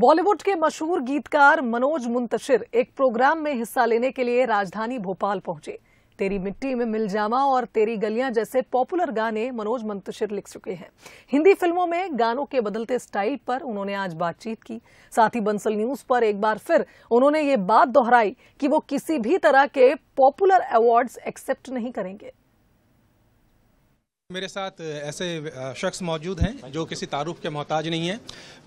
बॉलीवुड के मशहूर गीतकार मनोज मुंतशिर एक प्रोग्राम में हिस्सा लेने के लिए राजधानी भोपाल पहुंचे तेरी मिट्टी में मिल जामा और तेरी गलियां जैसे पॉपुलर गाने मनोज मुंतशिर लिख चुके हैं हिंदी फिल्मों में गानों के बदलते स्टाइल पर उन्होंने आज बातचीत की साथ ही बंसल न्यूज पर एक बार फिर उन्होंने ये बात दोहराई कि वो किसी भी तरह के पॉपुलर अवार्ड्स एक्सेप्ट नहीं करेंगे मेरे साथ ऐसे शख्स मौजूद हैं जो किसी तारुफ के मोहताज नहीं है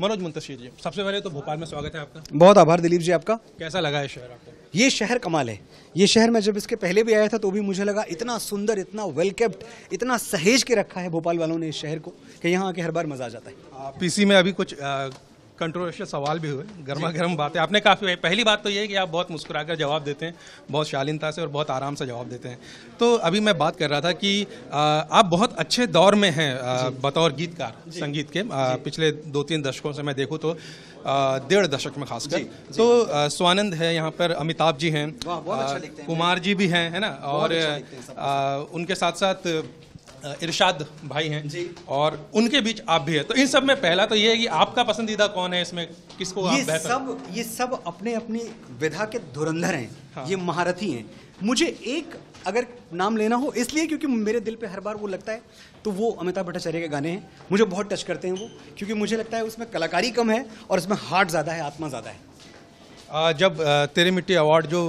मनोज मुंतशिर जी सबसे पहले तो भोपाल में स्वागत है आपका बहुत आभार दिलीप जी आपका कैसा लगा है शहर आपको ये शहर कमाल है ये शहर मैं जब इसके पहले भी आया था तो भी मुझे लगा इतना सुंदर इतना वेल केप्ट इतना सहेज के रखा है भोपाल वालों ने इस शहर को कि यहाँ आके हर बार मज़ा आ जाता है पीसी में अभी कुछ आ, कंट्रोवर्शियल सवाल भी हुए गर्मा गर्म बातें आपने काफ़ी पहली बात तो ये है कि आप बहुत मुस्कुरा कर जवाब देते हैं बहुत शालीनता से और बहुत आराम से जवाब देते हैं तो अभी मैं बात कर रहा था कि आप बहुत अच्छे दौर में हैं बतौर गीतकार संगीत के पिछले दो तीन दशकों से मैं देखूँ तो डेढ़ दशक में खासकर तो स्वानंद है यहाँ पर अमिताभ जी अच्छा हैं कुमार जी भी हैं है ना और अच्छा उनके साथ साथ इरशाद भाई हैं जी और उनके बीच आप भी हैं तो इन सब में पहला तो ये है कि आपका पसंदीदा कौन है इसमें किसको ये आप सब ये सब अपने अपनी विधा के धुरंधर हैं हाँ। ये महारथी हैं मुझे एक अगर नाम लेना हो इसलिए क्योंकि मेरे दिल पे हर बार वो लगता है तो वो अमिताभ भट्टाचार्य के गाने हैं मुझे बहुत टच करते हैं वो क्योंकि मुझे लगता है उसमें कलाकारी कम है और उसमें हार्ट ज़्यादा है आत्मा ज़्यादा है जब तेरे मिट्टी अवार्ड जो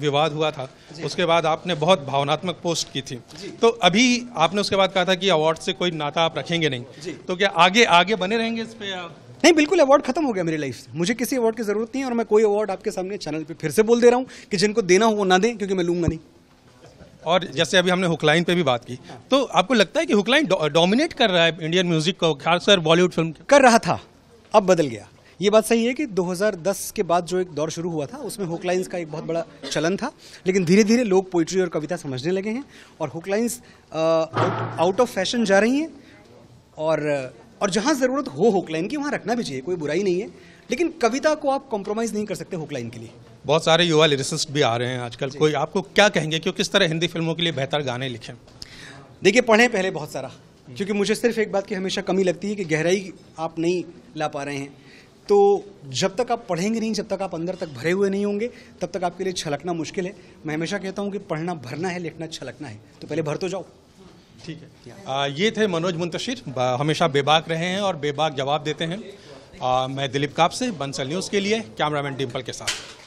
विवाद हुआ था उसके बाद आपने बहुत भावनात्मक पोस्ट की थी तो अभी आपने उसके बाद कहा था कि अवार्ड से कोई नाता आप रखेंगे नहीं तो क्या आगे आगे बने रहेंगे इस पे आप नहीं बिल्कुल अवार्ड खत्म हो गया मेरी लाइफ से मुझे किसी अवार्ड की जरूरत नहीं है और मैं कोई अवार्ड आपके सामने चैनल पे फिर से बोल दे रहा हूँ कि जिनको देना हो वो ना दें क्योंकि मैं लूंगा नहीं और जैसे अभी हमने हुकलाइन पे भी बात की हाँ। तो आपको लगता है कि हुकलाइन डोमिनेट कर रहा है इंडियन म्यूजिक को खासकर बॉलीवुड फिल्म कर रहा था अब बदल गया ये बात सही है कि 2010 के बाद जो एक दौर शुरू हुआ था उसमें हुकलाइंस का एक बहुत बड़ा चलन था लेकिन धीरे धीरे लोग पोइट्री और कविता समझने लगे हैं और हुकलाइंस आउट ऑफ फैशन जा रही हैं और और जहाँ ज़रूरत हो हुकलाइन की वहाँ रखना भी चाहिए कोई बुराई नहीं है लेकिन कविता को आप कॉम्प्रोमाइज़ नहीं कर सकते हुकलाइन के लिए बहुत सारे युवा लिरिसिस्ट भी आ रहे हैं आजकल कोई आपको क्या कहेंगे क्यों किस तरह हिंदी फिल्मों के लिए बेहतर गाने लिखें देखिए पढ़ें पहले बहुत सारा क्योंकि मुझे सिर्फ एक बात की हमेशा कमी लगती है कि गहराई आप नहीं ला पा रहे हैं तो जब तक आप पढ़ेंगे नहीं जब तक आप अंदर तक भरे हुए नहीं होंगे तब तक आपके लिए छलकना मुश्किल है मैं हमेशा कहता हूँ कि पढ़ना भरना है लिखना छलकना है तो पहले भर तो जाओ ठीक है ये थे मनोज मुंतशिर हमेशा बेबाक रहे हैं और बेबाक जवाब देते हैं आ, मैं दिलीप काप से बंसल न्यूज़ के लिए कैमरामैन डिम्पल के साथ